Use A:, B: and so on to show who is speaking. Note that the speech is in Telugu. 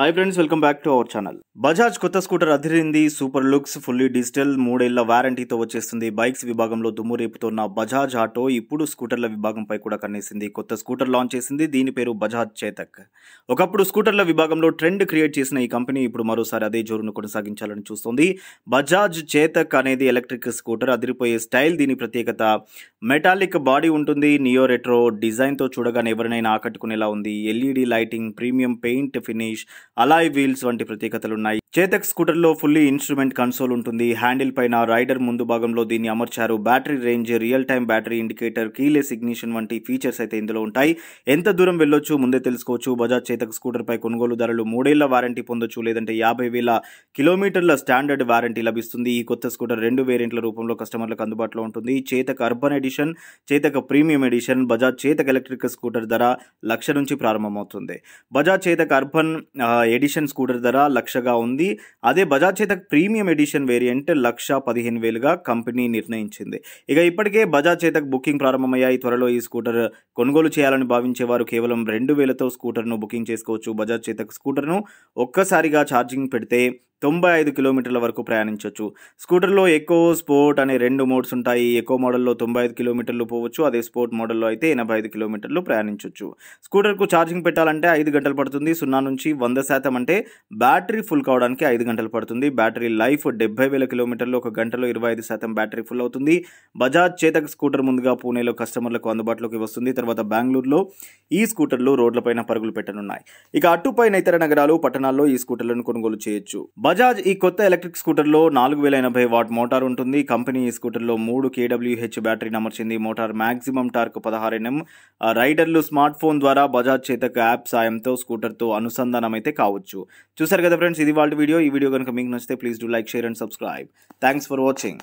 A: hi friends welcome back to our channel Bajaj కొత్త స్కూటర్ అధిరింది సూపర్ లుక్స్ ఫుల్లీ డిజిటల్ మూడేళ్ల వారంటీతో వచ్చేస్తుంది బైక్స్ విభాగంలో దుమ్ము రేపుతున్న బజాజ్ ఆటో ఇప్పుడు స్కూటర్ల విభాగంపై కూడా కన్నేసింది కొత్త స్కూటర్ లాంచ్ చేసింది దీని పేరు బజాజ్ చేతక్ ఒకప్పుడు స్కూటర్ల విభాగంలో ట్రెండ్ క్రియేట్ చేసిన ఈ కంపెనీ ఇప్పుడు మరోసారి అదే జోరును కొనసాగించాలని చూస్తోంది బజాజ్ చేతక్ అనేది ఎలక్ట్రిక్ స్కూటర్ అదిరిపోయే స్టైల్ దీని ప్రత్యేకత మెటాలిక్ బాడీ ఉంటుంది నియో రెట్రో డిజైన్తో చూడగానే ఎవరినైనా ఆకట్టుకునేలా ఉంది LED lighting premium paint finish alloy wheels వంటి ప్రత్యేకతలు ఉన్నాయి చేతక్ స్కూటర్లో ఫుల్లీ ఇన్స్ట్రుమెంట్ కన్సోల్ ఉంటుంది హ్యాండిల్ పైన రైడర్ ముందు భాగంలో దీన్ని అమర్చారు battery range real time battery indicator keyless ignition వంటి ఫీచర్స్ అయితే ఇందులో ఉంటాయి ఎంత దూరం వెళ్ళొచ్చు ముందే తెలుసుకోవచ్చు బజాజ్ చేతక్ స్కూటర్పై కొనుగోలుదారులు మూడేళ్ల వారంటీ పొందొచ్చు లేదంటే యాభై వేల కిలోమీటర్ల స్టాండర్డ్ వారంటీ లభిస్తుంది ఈ కొత్త స్కూటర్ రెండు వేరియంట్ల రూపంలో కస్టమర్లకు అందుబాటులో ఉంటుంది Chetak urban edition Chetak premium edition Bajaj Chetak electric scooter ధర లక్ష నుంచి ప్రారంభమవుతుంది Bajaj Chetak urban edition scooter ధర లక్షగా ఉంది ఉంది అదే Bajaj Chetak premium edition variant lakh పదిహేను వేలుగా కంపెనీ నిర్ణయించింది ఇక ఇప్పటికే బజాజ్ చేతక్ బుకింగ్ ప్రారంభమయ్యాయి త్వరలో ఈ స్కూటర్ కొనుగోలు చేయాలని భావించేవారు కేవలం రెండు వేలతో స్కూటర్ను బుకింగ్ చేసుకోవచ్చు బజాజ్ చేతక్ స్కూటర్ను ఒక్కసారిగా ఛార్జింగ్ పెడితే తొంభై ఐదు కిలోమీటర్ల వరకు ప్రయాణించవచ్చు స్కూటర్లో ఎక్కువ స్పోర్ట్ అనే రెండు మోడ్స్ ఉంటాయి ఎక్కువ మోడల్లో తొంభై ఐదు కిలోమీటర్లు పోవచ్చు అదే స్పోర్ట్ మోడల్లో అయితే ఎనభై ఐదు కిలోమీటర్లు ప్రయాణించవచ్చు స్కూటర్కు ఛార్జింగ్ పెట్టాలంటే ఐదు గంటలు పడుతుంది సున్నా నుంచి వంద శాతం అంటే బ్యాటరీ ఫుల్ కావడానికి ఐదు గంటలు పడుతుంది బ్యాటరీ లైఫ్ డెబ్బై వేల కిలోమీటర్లు ఒక గంటలో ఇరవై ఐదు శాతం బ్యాటరీ ఫుల్ అవుతుంది బజాజ్ చేతక్ స్కూటర్ ముందుగా పూణేలో కస్టమర్లకు అందుబాటులోకి వస్తుంది తర్వాత బెంగళూరులో ఈ స్కూటర్లు రోడ్లపైన పరుగులు పెట్టనున్నాయి ఇక అట్టుపైన ఇతర నగరాలు పట్టణాల్లో ఈ స్కూటర్లను కొనుగోలు చేయొచ్చు బజాజ్ ఈ కొత్త ఎలక్ట్రిక్ స్కూటర్లో నాలుగు వేల ఎనభై వాట్ మోటార్ ఉంటుంది కంపెనీ ఈ స్కూటర్లో మూడు కేడబ్ల్యూహెచ్ బ్యాటరీ నమర్చింది మోటార్ మాక్సిమం టార్క్ ఎన్ఎం రైడర్లు స్మార్ట్ ఫోన్ ద్వారా బజాజ్ చేతక యాప్ సాయంతో స్కూటర్తో అనుసంధానం అయితే కావచ్చు చూసారు కదా ఫ్రెండ్స్ ఇది వాళ్ళ వీడియో ఈ వీడియో కనుక మీకు నచ్చితే please do like share and subscribe thanks for watching